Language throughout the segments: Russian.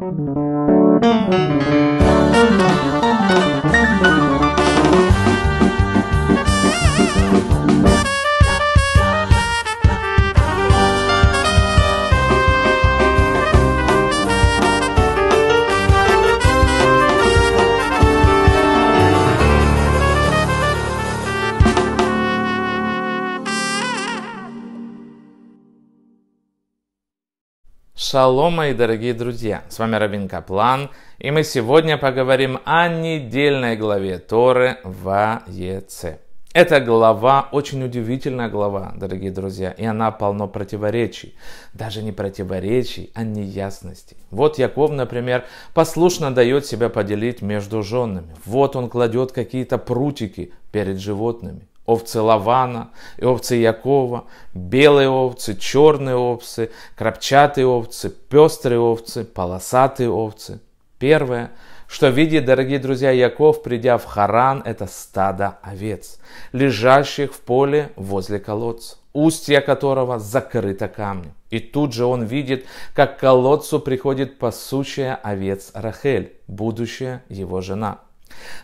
Thank you. Шалом, мои дорогие друзья! С вами Равин Каплан, и мы сегодня поговорим о недельной главе Торы Ваеце. Эта глава очень удивительная глава, дорогие друзья, и она полна противоречий. Даже не противоречий, а неясностей. Вот Яков, например, послушно дает себя поделить между женами. Вот он кладет какие-то прутики перед животными овцы Лавана и овцы Якова, белые овцы, черные овцы, крапчатые овцы, пестрые овцы, полосатые овцы. Первое, что видит, дорогие друзья, Яков, придя в Харан, это стадо овец, лежащих в поле возле колодца, устья которого закрыто камнем. И тут же он видит, как к колодцу приходит пасущая овец Рахель, будущая его жена.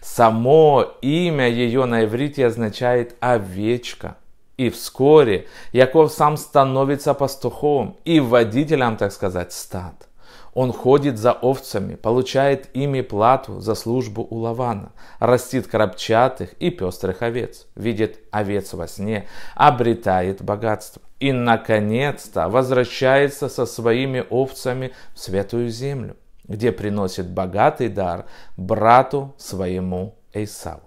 Само имя ее на иврите означает «овечка». И вскоре Яков сам становится пастухом и водителем, так сказать, стад. Он ходит за овцами, получает ими плату за службу у Лавана, растит крапчатых и пестрых овец, видит овец во сне, обретает богатство и, наконец-то, возвращается со своими овцами в святую землю где приносит богатый дар брату своему Эйсаву.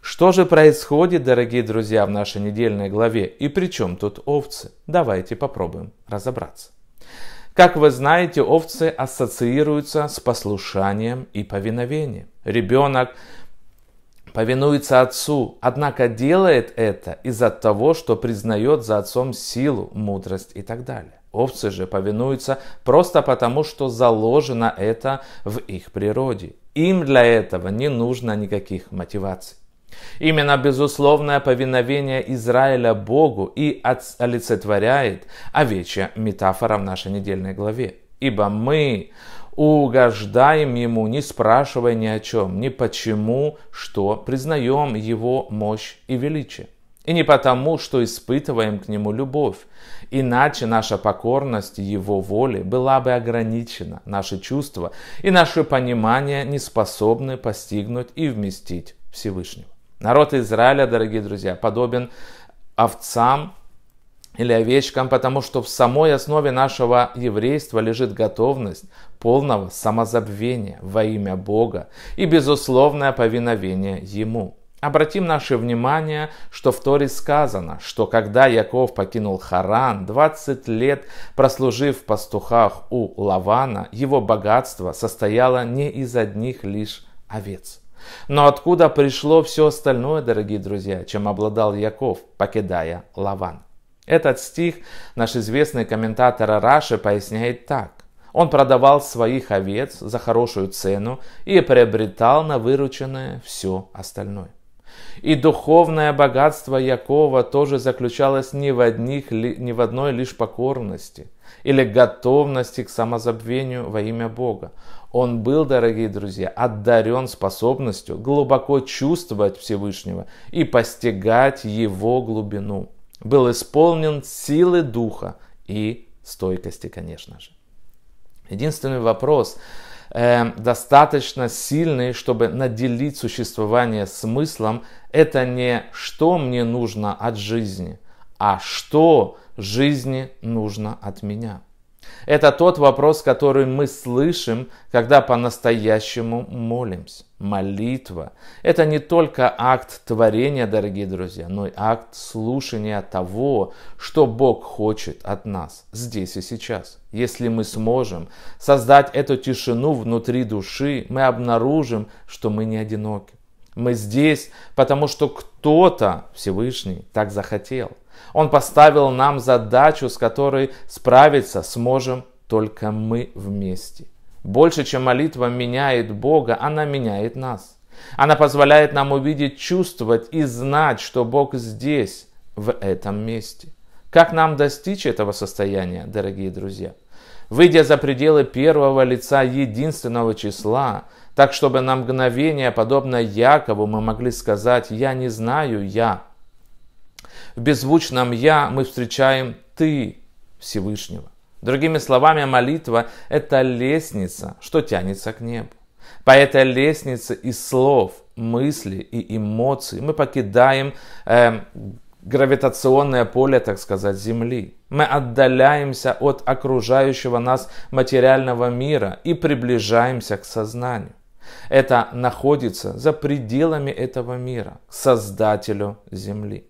Что же происходит, дорогие друзья, в нашей недельной главе и при чем тут овцы? Давайте попробуем разобраться. Как вы знаете, овцы ассоциируются с послушанием и повиновением. Ребенок повинуется отцу, однако делает это из-за того, что признает за отцом силу, мудрость и так далее. Овцы же повинуются просто потому, что заложено это в их природе. Им для этого не нужно никаких мотиваций. Именно безусловное повиновение Израиля Богу и олицетворяет овечья метафора в нашей недельной главе. Ибо мы угождаем Ему, не спрашивая ни о чем, ни почему, что признаем Его мощь и величие. И не потому, что испытываем к Нему любовь. Иначе наша покорность Его воле была бы ограничена, наши чувства и наше понимание не способны постигнуть и вместить Всевышнего. Народ Израиля, дорогие друзья, подобен овцам или овечкам, потому что в самой основе нашего еврейства лежит готовность полного самозабвения во имя Бога и безусловное повиновение Ему. Обратим наше внимание, что в Торе сказано, что когда Яков покинул Харан, 20 лет прослужив в пастухах у Лавана, его богатство состояло не из одних лишь овец. Но откуда пришло все остальное, дорогие друзья, чем обладал Яков, покидая Лаван? Этот стих наш известный комментатор Раши поясняет так. Он продавал своих овец за хорошую цену и приобретал на вырученное все остальное. И духовное богатство Якова тоже заключалось не в, одних, не в одной лишь покорности или готовности к самозабвению во имя Бога. Он был, дорогие друзья, отдарен способностью глубоко чувствовать Всевышнего и постигать его глубину. Был исполнен силы духа и стойкости, конечно же. Единственный вопрос, э, достаточно сильный, чтобы наделить существование смыслом. Это не что мне нужно от жизни, а что жизни нужно от меня. Это тот вопрос, который мы слышим, когда по-настоящему молимся. Молитва – это не только акт творения, дорогие друзья, но и акт слушания того, что Бог хочет от нас здесь и сейчас. Если мы сможем создать эту тишину внутри души, мы обнаружим, что мы не одиноки. Мы здесь, потому что кто-то, Всевышний, так захотел. Он поставил нам задачу, с которой справиться сможем только мы вместе. Больше, чем молитва меняет Бога, она меняет нас. Она позволяет нам увидеть, чувствовать и знать, что Бог здесь, в этом месте. Как нам достичь этого состояния, дорогие друзья? выйдя за пределы первого лица единственного числа, так чтобы на мгновение, подобно Якову, мы могли сказать «я не знаю, я». В беззвучном «я» мы встречаем «ты» Всевышнего. Другими словами, молитва – это лестница, что тянется к небу. По этой лестнице из слов, мыслей и эмоций мы покидаем э, гравитационное поле, так сказать, Земли. Мы отдаляемся от окружающего нас материального мира и приближаемся к сознанию. Это находится за пределами этого мира, к Создателю Земли.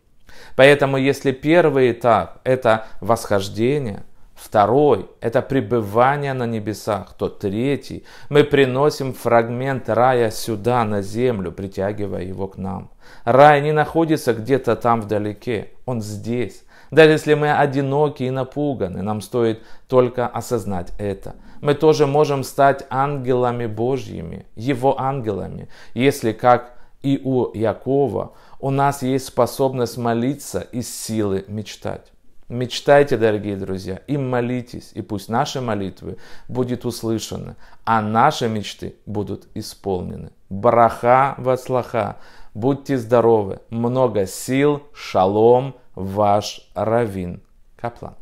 Поэтому если первый этап – это восхождение – Второй – это пребывание на небесах. То третий – мы приносим фрагмент рая сюда, на землю, притягивая его к нам. Рай не находится где-то там вдалеке, он здесь. Даже если мы одиноки и напуганы, нам стоит только осознать это. Мы тоже можем стать ангелами Божьими, Его ангелами, если, как и у Якова, у нас есть способность молиться и силы мечтать. Мечтайте, дорогие друзья, и молитесь, и пусть наши молитвы будут услышаны, а наши мечты будут исполнены. Бараха вацлаха, будьте здоровы, много сил, шалом, ваш равин Каплан.